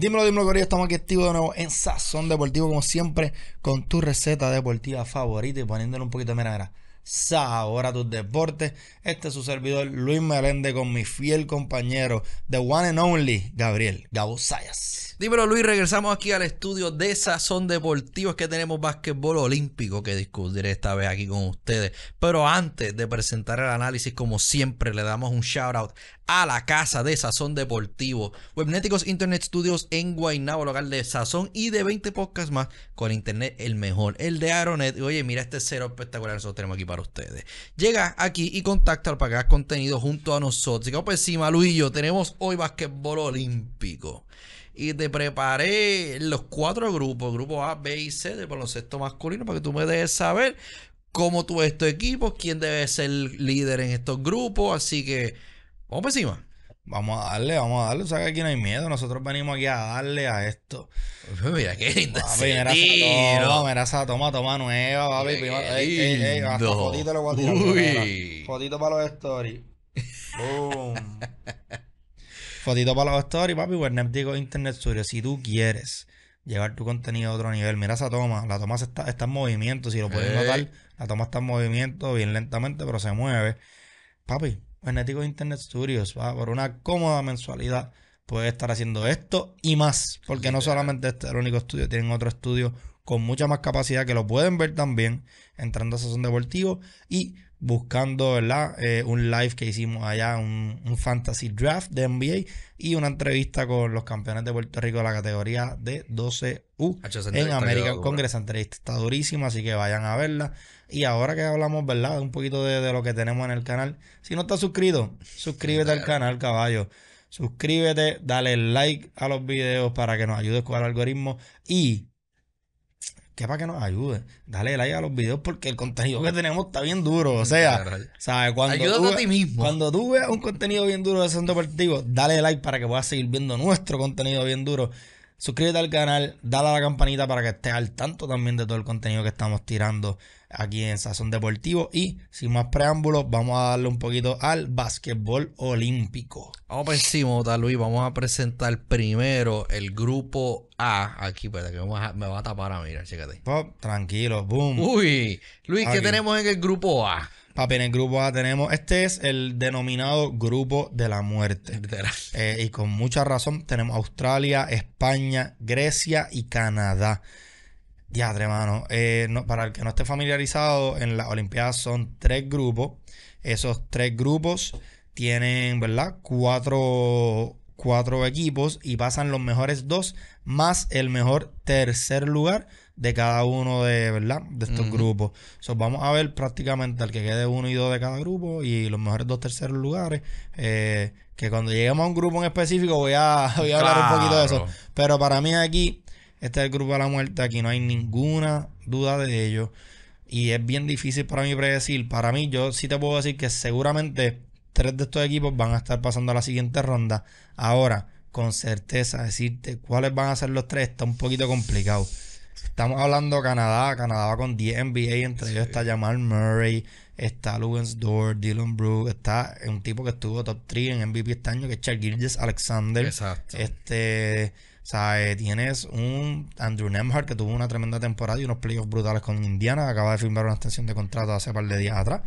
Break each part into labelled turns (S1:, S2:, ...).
S1: Dímelo, dímelo, querido. Estamos aquí activos de nuevo en Sazón Deportivo, como siempre, con tu receta deportiva favorita y poniéndole un poquito, de mera. sabor a tus deportes. Este es su servidor, Luis Melende, con mi fiel compañero, the one and only, Gabriel Gabo Sayas.
S2: Dímelo, Luis. Regresamos aquí al estudio de Sazón Deportivo. Es que tenemos básquetbol olímpico que discutiré esta vez aquí con ustedes. Pero antes de presentar el análisis, como siempre, le damos un shout out a la casa de Sazón Deportivo. Webneticos Internet Studios en Guaynabo, local de Sazón y de 20 podcasts más con internet el mejor, el de Aeronet. oye, mira este cero espectacular nosotros tenemos aquí para ustedes. Llega aquí y contacta para pagar contenido junto a nosotros. Y que pues encima, Luis y yo, tenemos hoy basquetbol olímpico. Y te preparé los cuatro grupos, grupo A, B y C de baloncesto masculino, para que tú me dejes saber cómo tú ves tu equipo, quién debe ser líder en estos grupos. Así que Vamos encima. Vamos
S1: a darle, vamos a darle. O sea, que aquí no hay miedo. Nosotros venimos aquí a darle a esto. Mira qué lindo. mira esa toma, toma, nueva, papi. fotito lo voy a para los stories. Boom. fotito para los stories, papi. Werner digo Internet Studio. Si tú quieres llevar tu contenido a otro nivel, mira esa toma. La toma está, está en movimiento. Si lo puedes eh. notar, la toma está en movimiento bien lentamente, pero se mueve. Papi, Magnético Internet Studios, ¿va? por una cómoda mensualidad, puede estar haciendo esto y más. Porque no solamente este es el único estudio, tienen otro estudio con mucha más capacidad que lo pueden ver también entrando a Sazón Deportivo. Y buscando, ¿verdad? Eh, un live que hicimos allá, un, fantasy draft de NBA y una entrevista con los campeones de Puerto Rico de la categoría de 12U
S2: en América, Congress.
S1: Entrevista está durísima, así que vayan a verla. Y ahora que hablamos, ¿verdad? Un poquito de, de lo que tenemos en el canal. Si no estás suscrito, suscríbete al canal, caballo. Suscríbete, dale like a los videos para que nos ayudes con el algoritmo y que para que nos ayude. Dale like a los videos porque el contenido que tenemos está bien duro. O sea, ¿sabes? Cuando tú, a Cuando tú un contenido bien duro de Centro Partido, dale like para que puedas seguir viendo nuestro contenido bien duro. Suscríbete al canal, dale a la campanita para que estés al tanto también de todo el contenido que estamos tirando aquí en Sazón Deportivo. Y
S2: sin más preámbulos, vamos a darle un poquito al básquetbol olímpico. Vamos por encima, Luis. Vamos a presentar primero el grupo A. Aquí, espérate, que me va a, tapar a mirar, chécate. Pop, tranquilo, boom. Uy, Luis, ¿qué tenemos en el grupo
S1: A? Papi, en el grupo A tenemos, este es el denominado grupo de la muerte. Eh, y con mucha razón tenemos Australia, España, Grecia y Canadá. Diadre, hermano eh, para el que no esté familiarizado, en las Olimpiadas son tres grupos. Esos tres grupos tienen, ¿verdad? cuatro equipos y pasan los mejores dos más el mejor tercer lugar de cada uno de, ¿verdad? De estos grupos. vamos a ver prácticamente al que quede uno y dos de cada grupo y los mejores dos terceros lugares. Eh, que cuando lleguemos a un grupo en específico voy a, voy a hablar un poquito de eso. Pero para mí aquí, este es el grupo de la muerte, aquí no hay ninguna duda de ello. Y es bien difícil para mí predecir. Para mí, yo sí te puedo decir que seguramente tres de estos equipos van a estar pasando a la siguiente ronda. Ahora, con certeza, decirte cuáles van a ser los tres está un poquito complicado. Estamos hablando Canadá. Canadá va con 10 NBA. Entre ellos está Jamal Murray, está Lugans Dort, Dylan Brooke. Está un tipo que estuvo top 3 en MVP este año, que es Charles Alexander. Exacto. Este. O sea, eh, tienes un Andrew Nemhart que tuvo una tremenda temporada y unos playoffs brutales con Indiana. Acaba de firmar una extensión de contrato hace un par de días atrás.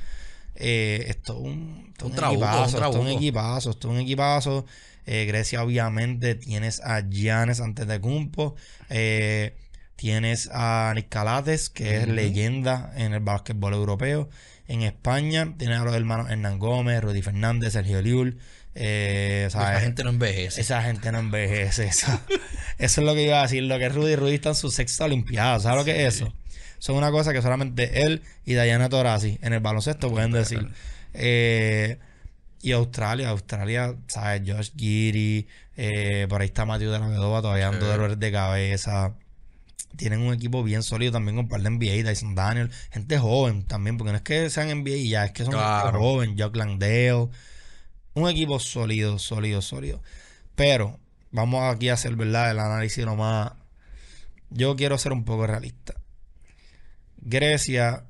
S1: Eh, esto es un, un, un, equipazo, un un equipazo, un eh, equipazo. Grecia, obviamente, tienes a Giannis antes de Cumpo. Eh, Tienes a Nick Calates, que es leyenda en el básquetbol europeo. En España tienes a los hermanos Hernán Gómez, Rudy Fernández, Sergio Liul. Eh, esa eh, gente no envejece. Esa gente no envejece. Eso, es lo que iba a decir. Lo que es Rudy, Rudy está en su sexta Olimpiada. ¿Sabes lo que es eso? Son una cosa que solamente él y Dayana Torasi en el baloncesto pueden decir. Eh, y Australia, Australia, ¿sabes? Josh Giri, eh, por ahí está Matthew de la todavía dando dolores de cabeza tienen un equipo bien sólido también con par de NBA, Dyson Daniel, gente joven también, porque no es que sean NBA ya, es que son joven, Jock Un equipo sólido, sólido, sólido. Pero vamos aquí a hacer, ¿verdad? El análisis nomás. Yo quiero ser un poco realista. Grecia,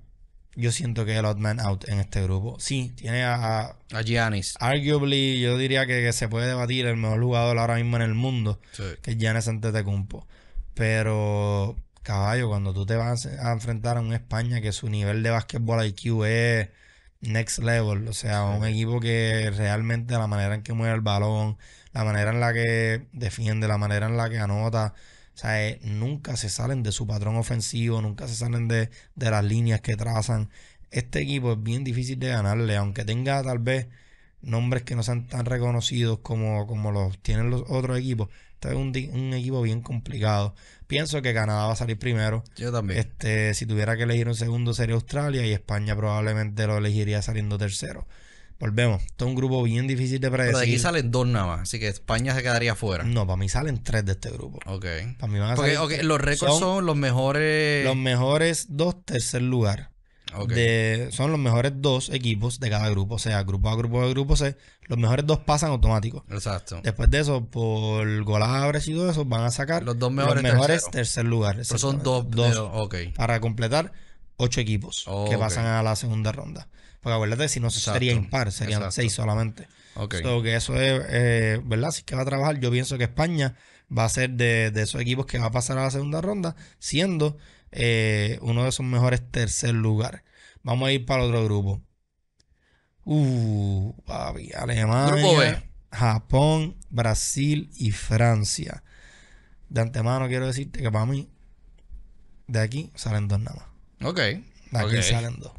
S1: yo siento que es el odd man out en este grupo. Sí, tiene a, Giannis. Arguably, yo diría que, se puede debatir el mejor jugador ahora mismo en el mundo, que es Giannis Antetokounmpo. Pero, caballo, cuando tú te vas a enfrentar a un España que su nivel de básquetbol IQ es next level, o sea, un equipo que realmente la manera en que mueve el balón, la manera en la que defiende, la manera en la que anota, o sea, eh, nunca se salen de su patrón ofensivo, nunca se salen de, de las líneas que trazan. Este equipo es bien difícil de ganarle, aunque tenga tal vez nombres que no sean tan reconocidos como, como los tienen los otros equipos. Este es un, equipo bien complicado. Pienso que Canadá va a salir primero. Yo también. Este, si tuviera que elegir un segundo sería Australia y España probablemente lo elegiría saliendo tercero. Volvemos. este es un grupo bien difícil de predecir. Pero de aquí salen dos nada más, así que España se quedaría fuera. No, para mí salen tres de este grupo. Ok. Para mí van a Porque, los récords son, los mejores. Los mejores dos, tercer lugar son los mejores dos equipos de cada grupo, o sea, grupo A, grupo B, grupo C. Los mejores dos pasan automáticos. Exacto. Después de eso, por golabres y todo eso, van a sacar los dos mejores, tercer lugar. Pero son dos, dos para completar ocho equipos oh, que pasan a la segunda ronda. Porque acuérdate, si no sería impar, serían seis solamente. Okay. que eso es, eh, ¿verdad? Si es que va a trabajar, yo pienso que España va a ser de, de, esos equipos que va a pasar a la segunda ronda, siendo eh, uno de sus mejores tercer lugar. Vamos a ir para el otro grupo. Uh, Alemania, Japón, Brasil y Francia. De antemano quiero decirte que para mí, de aquí salen dos nada más. Ok. De aquí salen dos.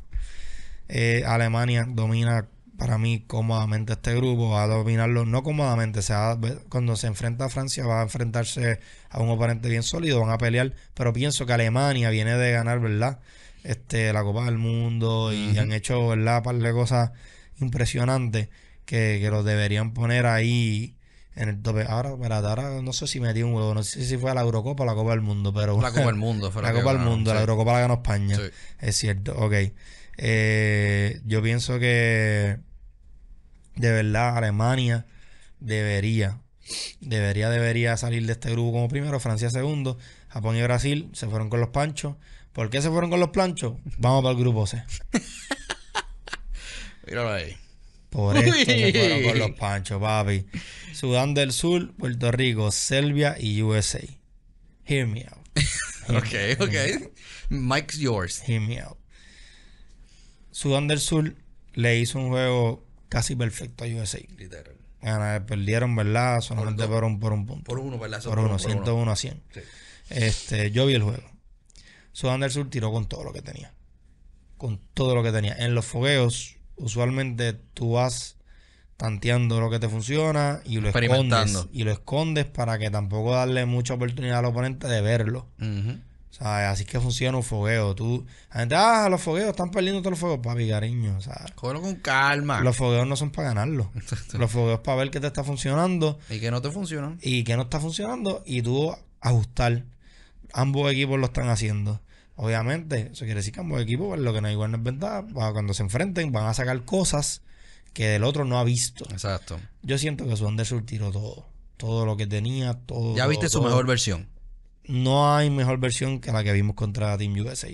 S1: Eh, Alemania domina para mí cómodamente este grupo, va a dominarlo no cómodamente, sea, cuando se enfrenta a Francia va a enfrentarse a un oponente bien sólido, van a pelear, pero pienso que Alemania viene de ganar, ¿verdad? Este, la Copa del Mundo y han hecho, ¿verdad?, par de cosas impresionantes que, los deberían poner ahí en el tope. Ahora, ahora no sé si metí un huevo, no sé si fue a la Eurocopa o la Copa del Mundo, pero... La Copa del Mundo, fue la, Copa del Mundo, la Eurocopa la ganó España, es cierto, ok. Eh, yo pienso que de verdad Alemania debería, debería, debería salir de este grupo como primero, Francia segundo, Japón y Brasil se fueron con los panchos. ¿Por qué se fueron con los planchos? Vamos para el grupo C. Míralo ahí. Por esto se fueron con los panchos, papi. Sudán del Sur, Puerto Rico, Serbia y USA. Hear me out. ok, ok. Mike's yours. Hear me out. Sudán del Sur le hizo un juego casi perfecto a USA. Literal. perdieron, ¿verdad? Solamente por, un, por punto. Por uno, ¿verdad? Por, por uno, ciento 101 uno. a 100. Este, yo vi el juego. Sudán del Sur tiró con todo lo que tenía. Con todo lo que tenía. En los fogueos, usualmente tú vas tanteando lo que te funciona y lo escondes. Y lo escondes para que tampoco darle mucha oportunidad al oponente de verlo sea, Así que funciona un fogueo. Tú, gente, ah, los fogueos están perdiendo todos los fogueos, papi, cariño.
S2: con calma. Los
S1: fogueos no son para ganarlos. los fogueos para ver qué te está funcionando. Y que no te funciona Y que no está funcionando. Y tú ajustar. Ambos equipos lo están haciendo. Obviamente, eso quiere decir que ambos equipos, pues, lo que no es igual no es verdad. Pues, cuando se enfrenten, van a sacar cosas que del otro no ha visto. Exacto. Yo siento que su Anderson tiró todo. Todo lo que tenía, todo. Ya viste su mejor versión no hay mejor versión que la que vimos contra Team USA.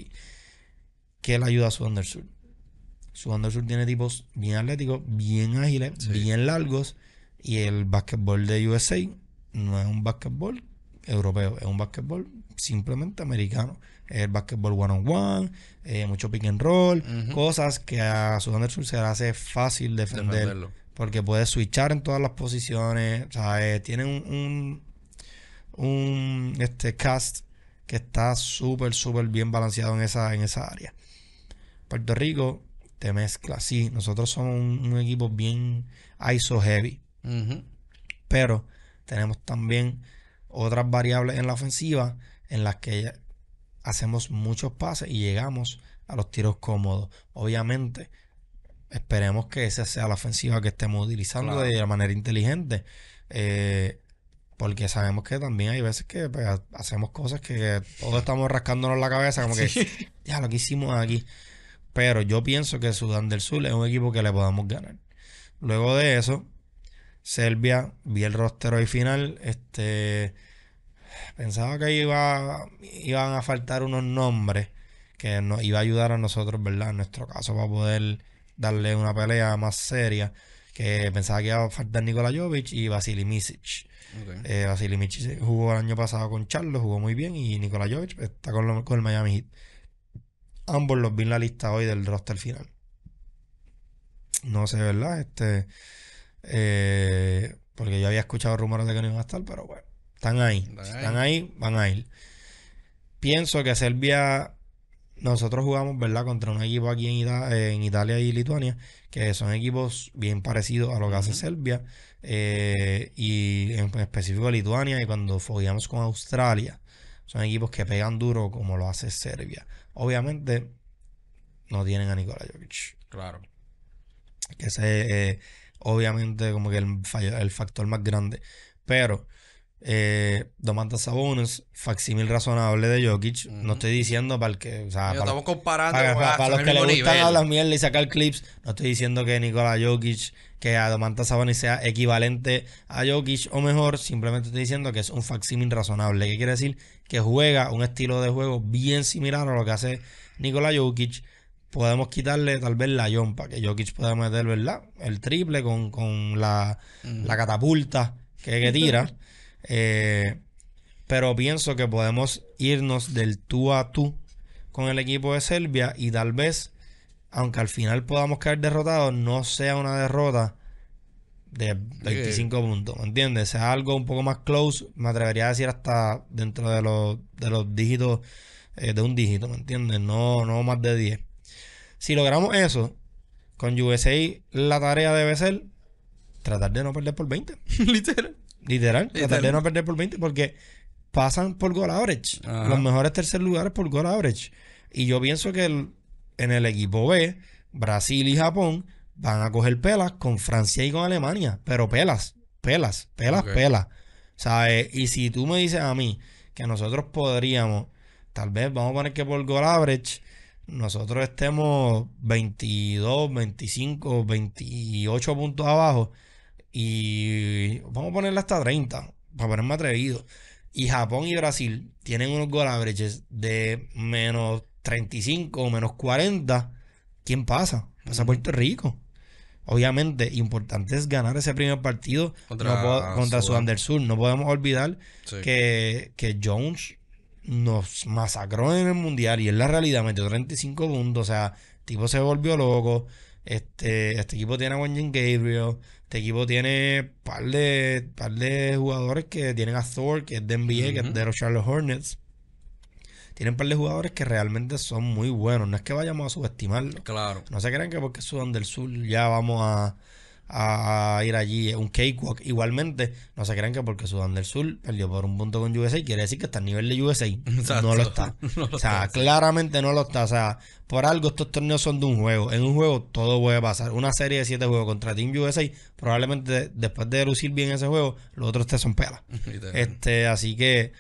S1: Que le ayuda a su del Sur. Sudán tiene tipos bien atléticos, bien ágiles, bien largos. Y el básquetbol de USA no es un básquetbol europeo, es un básquetbol simplemente americano. Es el básquetbol one on one, eh, mucho pick and roll, cosas que a su se le hace fácil defender. Defenderlo. Porque puede switchar en todas las posiciones. O sea, eh, tiene un un este cast que está súper, súper bien balanceado en esa, en esa área. Puerto Rico te mezcla, sí. Nosotros somos un, equipo bien ISO heavy. Pero tenemos también otras variables en la ofensiva en las que hacemos muchos pases y llegamos a los tiros cómodos. Obviamente, esperemos que esa sea la ofensiva que estemos utilizando de manera inteligente. Eh, porque sabemos que también hay veces que pues, hacemos cosas que todos estamos rascándonos la cabeza, como que ya lo que hicimos aquí. Pero yo pienso que Sudán del Sur es un equipo que le podamos ganar. Luego de eso, Serbia, vi el roster hoy final. Este, pensaba que iba, iban a faltar unos nombres que nos iba a ayudar a nosotros, ¿verdad? En nuestro caso, para poder darle una pelea más seria. Que pensaba que iba a faltar Nikola Jovic y Vasily Misic. Okay. Eh, Vasily jugó el año pasado con Charlos, jugó muy bien. Y Nikola Jovic está con, el Miami Heat. Ambos los vi en la lista hoy del roster final. No sé, ¿verdad? Este. Eh, porque yo había escuchado rumores de que no iban a estar, pero bueno. Están ahí. están ahí, van a ir. Pienso que Serbia nosotros jugamos, ¿verdad?, contra un equipo aquí en, Italia y Lituania, que son equipos bien parecidos a lo que hace Serbia, eh, y en específico Lituania, y cuando fogueamos con Australia, son equipos que pegan duro como lo hace Serbia. Obviamente, no tienen a Nikola Jokic. Claro. Que ese es, eh, obviamente, como que el factor más grande. Pero eh, Domantas Sabonis, facsimil razonable de Jokic. No estoy diciendo para que. para los, que le gustan hablar mierda y sacar clips, no estoy diciendo que Nicola Jokic, que a Domantas Sabonis sea equivalente a Jokic o mejor. Simplemente estoy diciendo que es un facsimil razonable. ¿Qué quiere decir? Que juega un estilo de juego bien similar a lo que hace Nikola Jokic. Podemos quitarle tal vez la yompa, que Jokic pueda meter, ¿verdad? El triple con, la, catapulta que, que tira. Eh, pero pienso que podemos irnos del tú a tú con el equipo de Serbia y tal vez, aunque al final podamos caer derrotados, no sea una derrota de 25 puntos, ¿me entiendes? Sea algo un poco más close, me atrevería a decir hasta dentro de los, de los dígitos, eh, de un dígito, ¿me entiendes? No, no más de 10. Si logramos eso, con USA la tarea debe ser tratar de no perder por 20, literal. Literal, de no perder por 20 porque pasan por goal average. Los mejores tercer lugares por goal average. Y yo pienso que en el equipo B, Brasil y Japón van a coger pelas con Francia y con Alemania. Pero pelas, pelas, pelas, pelas. ¿Sabes? Y si tú me dices a mí que nosotros podríamos, tal vez vamos a poner que por goal average nosotros estemos 22, 25, 28 puntos abajo y vamos a ponerla hasta 30, para ponerme atrevido. Y Japón y Brasil tienen unos goal de menos 35 o menos 40. ¿Quién pasa? Pasa Puerto Rico. Obviamente, importante es ganar ese primer partido contra, contra Sudán del Sur. No podemos olvidar que, que Jones nos masacró en el mundial y en la realidad metió 35 puntos. O sea, tipo se volvió loco. Este, este equipo tiene a Juan Gabriel. Este equipo tiene par de, par de jugadores que tienen a Thor, que es de NBA, que es de los Charlotte Hornets. Tienen par de jugadores que realmente son muy buenos. No es que vayamos a subestimarlo. Claro. No se crean que porque sudan del sur ya vamos a a ir allí un cakewalk. Igualmente, no se crean que porque Sudán del Sur perdió por un punto con USA, quiere decir que está a nivel de USA. No lo está. o sea, claramente no lo está. O sea, por algo estos torneos son de un juego. En un juego todo puede pasar. Una serie de siete juegos contra Team USA, probablemente después de lucir bien ese juego, los otros te son pelas. este, así que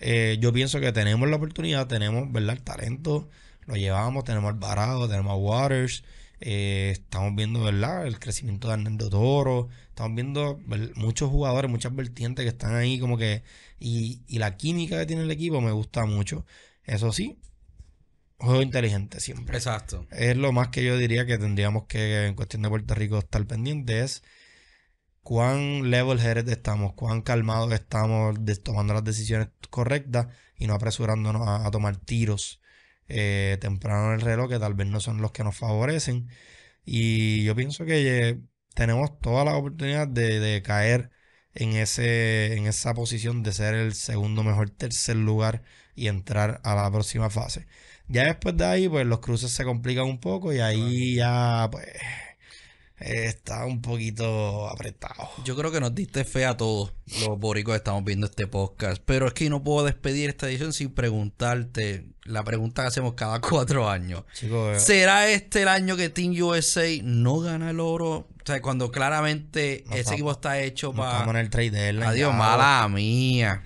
S1: eh, yo pienso que tenemos la oportunidad, tenemos, ¿verdad? talento lo llevamos, tenemos al Barado, tenemos a Waters, eh, estamos viendo ¿verdad? el crecimiento de Hernando Toro, estamos viendo muchos jugadores, muchas vertientes que están ahí como que... Y, la química que tiene el equipo me gusta mucho. Eso sí, juego inteligente siempre. Exacto. Es lo más que yo diría que tendríamos que, en cuestión de Puerto Rico, estar pendiente es cuán level-headed estamos, cuán calmados estamos tomando las decisiones correctas y no apresurándonos a tomar tiros eh, temprano en el reloj que tal vez no son los que nos favorecen. Y yo pienso que eh, tenemos toda la oportunidad de, de, caer en, ese, en esa posición de ser el segundo mejor tercer lugar y entrar a la próxima fase. Ya después de ahí, pues los cruces se complican un poco y ahí ya, pues
S2: está un poquito apretado. Yo creo que nos diste fe a todos los boricos que estamos viendo este podcast. Pero es que no puedo despedir esta edición sin preguntarte la pregunta que hacemos cada cuatro años. Eh. ¿Será este el año que Team USA no gana el oro? O sea, cuando claramente ese equipo está hecho para... Estamos en el trade Adiós, mala mía.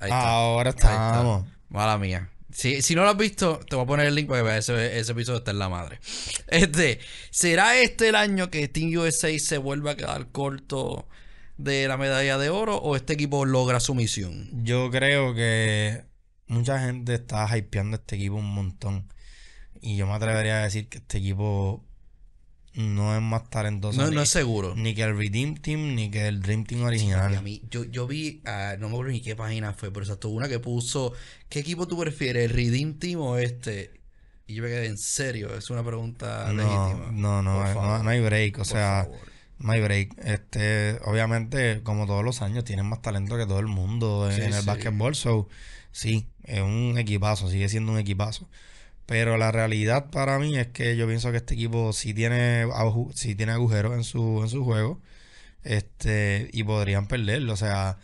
S2: Ahí está. Ahora estamos. Mala mía. Si, no lo has visto, te voy a poner el link para ese, ese, episodio está en la madre. Este, ¿será este el año que Team USA se vuelva a quedar corto de la medalla de oro o este equipo logra su misión? Yo creo que
S1: mucha gente está hypeando este equipo un montón. Y yo me atrevería a decir que este equipo no es más talentoso. No, no es seguro.
S2: Ni que el Redeem Team, ni que el Dream Team original. a mí, yo, yo vi, ah, no me acuerdo ni qué página fue, pero exacto, una que puso, ¿qué equipo tú prefieres, el Redeem Team o este? Y yo me quedé, en serio, es una pregunta no, legítima.
S1: No, no, no, hay break, o sea, no hay break. Este, obviamente, como todos los años, tienen más talento que todo el mundo en, el basketball, so sí, es un equipazo, sigue siendo un equipazo. Pero la realidad para mí es que yo pienso que este equipo sí tiene, tiene agujeros en su, en su juego. Este, y podrían perderlo. O sea,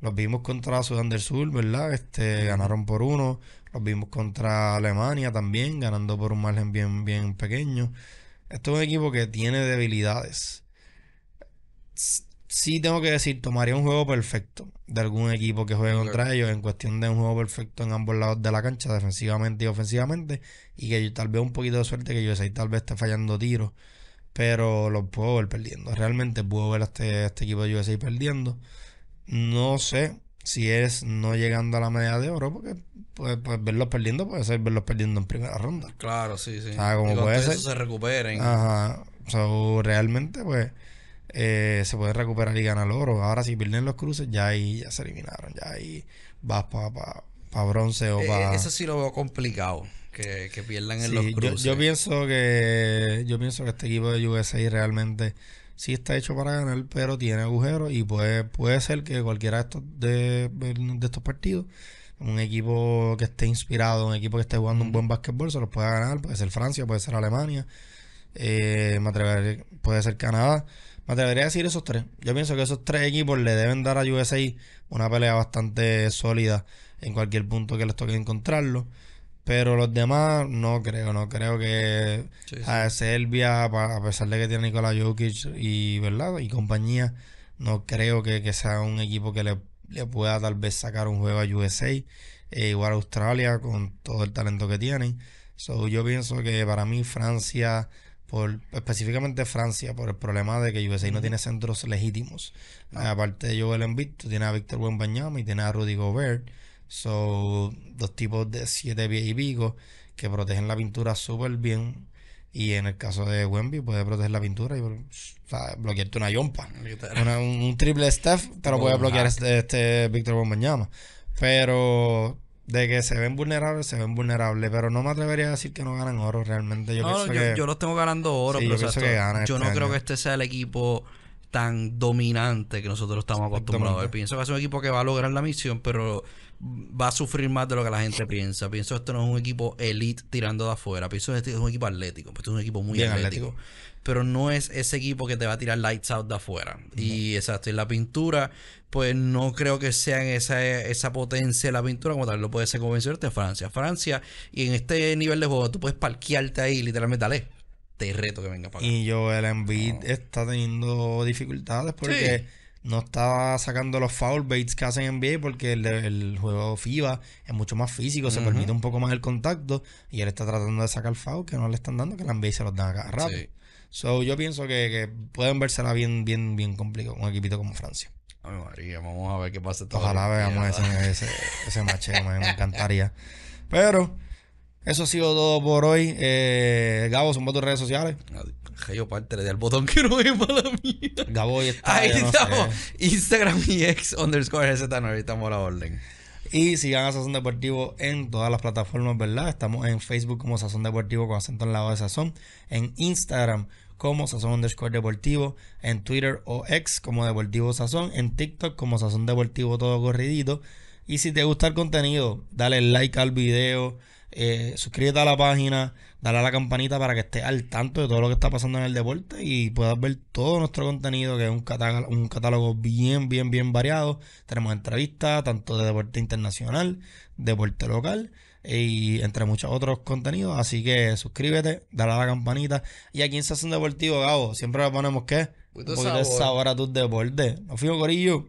S1: los vimos contra Sudán del Sur, ¿verdad? Este, ganaron por uno. Los vimos contra Alemania también, ganando por un margen bien, bien pequeño. Este es un equipo que tiene debilidades sí tengo que decir, tomaría un juego perfecto de algún equipo que juegue contra ellos en cuestión de un juego perfecto en ambos lados de la cancha, defensivamente y ofensivamente, y que yo, tal vez un poquito de suerte que yo tal vez esté fallando tiros, pero lo puedo ver perdiendo. Realmente puedo ver a este, este equipo de USA perdiendo. No sé si es no llegando a la medalla de oro, porque pues, pues verlos perdiendo puede ser verlos perdiendo en primera ronda. Claro, sí, sí. se recuperen. Ajá. sea, realmente, pues eh, se puede recuperar y ganar oro. Ahora, si pierden los cruces, ya ahí ya se eliminaron. Ya ahí va para pa, pa bronce o eh, para. eso
S2: sí lo veo complicado. Que, pierdan en los cruces. Yo,
S1: pienso que yo pienso que este equipo de USA realmente sí está hecho para ganar, pero tiene agujeros y puede, puede ser que cualquiera de estos, de, estos partidos un equipo que esté inspirado, un equipo que esté jugando un mm. buen básquetbol, se los pueda ganar. Puede ser Francia, puede ser Alemania, eh, puede ser Canadá. Me atrevería a decir esos tres. Yo pienso que esos tres equipos le deben dar a USA una pelea bastante sólida en cualquier punto que les toque encontrarlo. Pero los demás no creo, no creo que a Serbia, a pesar de que tiene Nikola Jokic y verdad y compañía, no creo que, sea un equipo que le, pueda tal vez sacar un juego a USA, eh, igual a Australia con todo el talento que tienen. So, yo pienso que para mí Francia por específicamente Francia, por el problema de que USA no tiene centros legítimos. Ah. Eh, aparte de Joel Embiid, tiene a Víctor Wembanyama y tiene a Rudy Gobert. Son dos tipos de siete pies y pico que protegen la pintura súper bien. Y en el caso de Wemby, puede proteger la pintura y bloquearte una yompa. un, triple staff, te lo puede bloquear este, Victor este Víctor Wembanyama. Pero de que se ven vulnerables, se ven vulnerables. Pero no me atrevería a decir que no ganan oro realmente. Yo, los
S2: tengo ganando oro, pero yo, este no creo que este sea el equipo tan dominante que nosotros estamos acostumbrados. pienso que es un equipo que va a lograr la misión, pero va a sufrir más de lo que la gente piensa. Pienso que esto no es un equipo elite tirando de afuera. Pienso que este es un equipo atlético. Pues es un equipo muy atlético. Pero no es ese equipo que te va a tirar lights out de afuera. Y exacto, la pintura, pues no creo que sea esa, esa potencia de la pintura como tal. Lo puede ser convencerte a Francia. Francia, y en este nivel de juego, tú puedes parquearte ahí, literalmente, dale te reto que venga para acá. Y yo, el NBA está teniendo dificultades porque
S1: no está sacando los foul baits que hacen en NBA porque el, juego FIBA es mucho más físico, se permite un poco más el contacto y él está tratando de sacar foul que no le están dando, que el NBA se los dan acá rápido. So, yo pienso que, pueden versela bien, bien, bien complicado un equipito como Francia. Ay, María, vamos a ver qué pasa. Ojalá veamos ese, ese, me encantaría. Pero... Eso ha sido todo por hoy. Eh, Gabo, somos tus redes
S2: sociales. Yo parte le botón que no es para la Gabo, y está, ahí estamos. Instagram y ex underscore Z, estamos a la orden. Y sigan a Sazón Deportivo
S1: en todas las plataformas, ¿verdad? Estamos en Facebook como Sazón Deportivo con acento al lado de Sazón. En Instagram como Sazón underscore Deportivo. En Twitter o ex como Deportivo Sazón. En TikTok como Sazón Deportivo todo corridito. Y si te gusta el contenido, dale like al video eh, suscríbete a la página, dale a la campanita para que estés al tanto de todo lo que está pasando en el deporte y puedas ver todo nuestro contenido, que es un catálogo, un catálogo bien, bien, bien variado. Tenemos entrevistas tanto de deporte internacional, deporte local eh, y entre muchos otros contenidos. Así que suscríbete, dale a la campanita. Y aquí en Sesión Deportivo, Gabo, siempre le ponemos que un poquito de sabor a tus deportes. Nos Corillo.